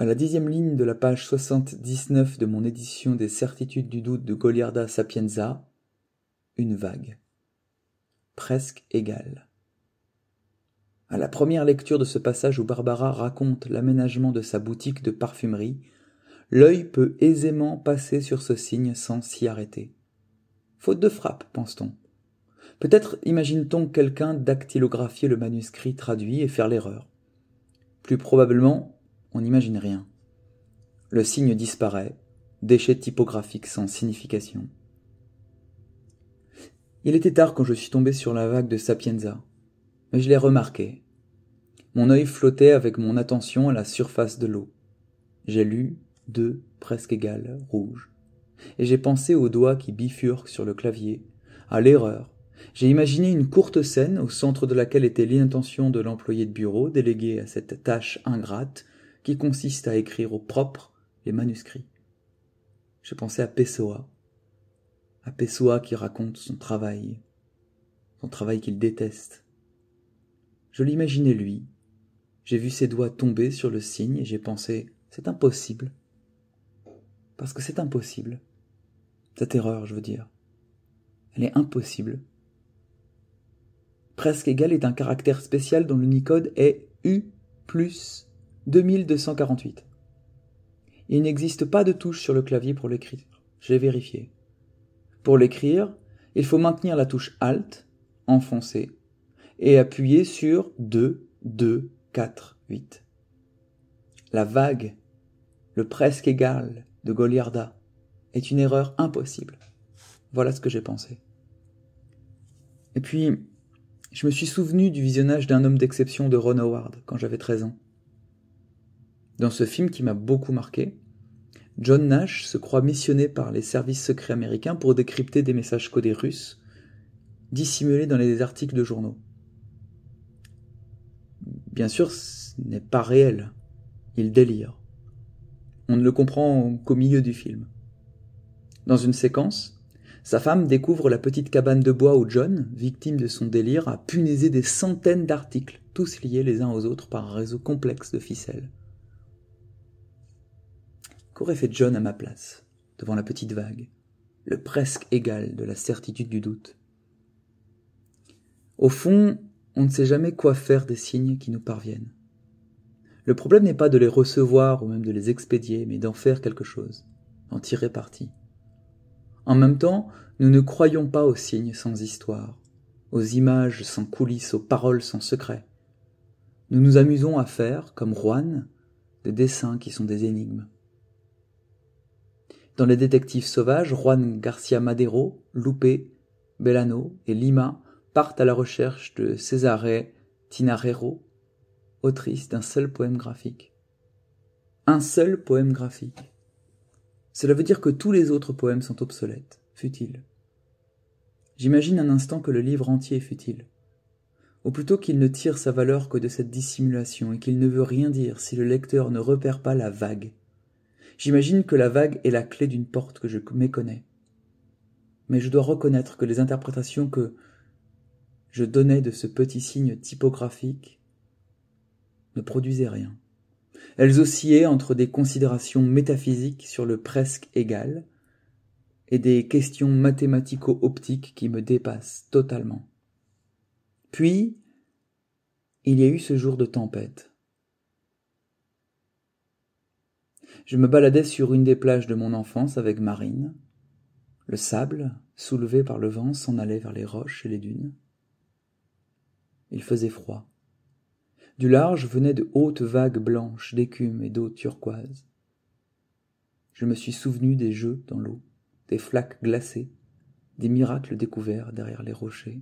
À la dixième ligne de la page 79 de mon édition des Certitudes du doute de Goliarda Sapienza, une vague, presque égale. À la première lecture de ce passage où Barbara raconte l'aménagement de sa boutique de parfumerie, l'œil peut aisément passer sur ce signe sans s'y arrêter. Faute de frappe, pense-t-on. Peut-être imagine-t-on quelqu'un dactylographier le manuscrit traduit et faire l'erreur. Plus probablement, on n'imagine rien. Le signe disparaît, déchet typographique sans signification. Il était tard quand je suis tombé sur la vague de Sapienza, mais je l'ai remarqué. Mon œil flottait avec mon attention à la surface de l'eau. J'ai lu deux presque égales rouges, et j'ai pensé aux doigts qui bifurquent sur le clavier, à l'erreur. J'ai imaginé une courte scène au centre de laquelle était l'intention de l'employé de bureau délégué à cette tâche ingrate qui consiste à écrire au propre les manuscrits. J'ai pensé à Pessoa, à Pessoa qui raconte son travail, son travail qu'il déteste. Je l'imaginais lui, j'ai vu ses doigts tomber sur le signe et j'ai pensé c'est impossible. Parce que c'est impossible. Cette erreur, je veux dire. Elle est impossible. Presque égal est un caractère spécial dont l'unicode est U plus 2248. Il n'existe pas de touche sur le clavier pour l'écrire. J'ai vérifié. Pour l'écrire, il faut maintenir la touche Alt, enfoncée, et appuyer sur 2, 2, 4, 8. La vague, le presque égal de Goliarda, est une erreur impossible. Voilà ce que j'ai pensé. Et puis, je me suis souvenu du visionnage d'un homme d'exception de Ron Howard quand j'avais 13 ans. Dans ce film qui m'a beaucoup marqué, John Nash se croit missionné par les services secrets américains pour décrypter des messages codés russes, dissimulés dans les articles de journaux. Bien sûr, ce n'est pas réel. Il délire. On ne le comprend qu'au milieu du film. Dans une séquence, sa femme découvre la petite cabane de bois où John, victime de son délire, a punaisé des centaines d'articles, tous liés les uns aux autres par un réseau complexe de ficelles. Qu'aurait fait John à ma place, devant la petite vague, le presque égal de la certitude du doute Au fond, on ne sait jamais quoi faire des signes qui nous parviennent. Le problème n'est pas de les recevoir ou même de les expédier, mais d'en faire quelque chose, d'en tirer parti. En même temps, nous ne croyons pas aux signes sans histoire, aux images sans coulisses, aux paroles sans secret. Nous nous amusons à faire, comme Juan, des dessins qui sont des énigmes. Dans Les Détectives Sauvages, Juan Garcia Madero, Lupe, Bellano et Lima partent à la recherche de Césaré Tinarero, autrice d'un seul poème graphique. Un seul poème graphique. Cela veut dire que tous les autres poèmes sont obsolètes, futiles. J'imagine un instant que le livre entier est futile. Ou plutôt qu'il ne tire sa valeur que de cette dissimulation et qu'il ne veut rien dire si le lecteur ne repère pas la vague, J'imagine que la vague est la clé d'une porte que je méconnais. Mais je dois reconnaître que les interprétations que je donnais de ce petit signe typographique ne produisaient rien. Elles oscillaient entre des considérations métaphysiques sur le presque égal et des questions mathématico-optiques qui me dépassent totalement. Puis, il y a eu ce jour de tempête. Je me baladais sur une des plages de mon enfance avec Marine. Le sable, soulevé par le vent, s'en allait vers les roches et les dunes. Il faisait froid. Du large venaient de hautes vagues blanches d'écume et d'eau turquoise. Je me suis souvenu des jeux dans l'eau, des flaques glacées, des miracles découverts derrière les rochers.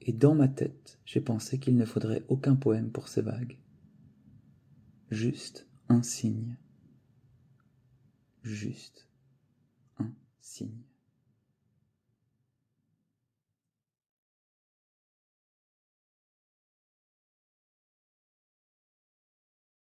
Et dans ma tête, j'ai pensé qu'il ne faudrait aucun poème pour ces vagues. Juste un signe. Juste un signe.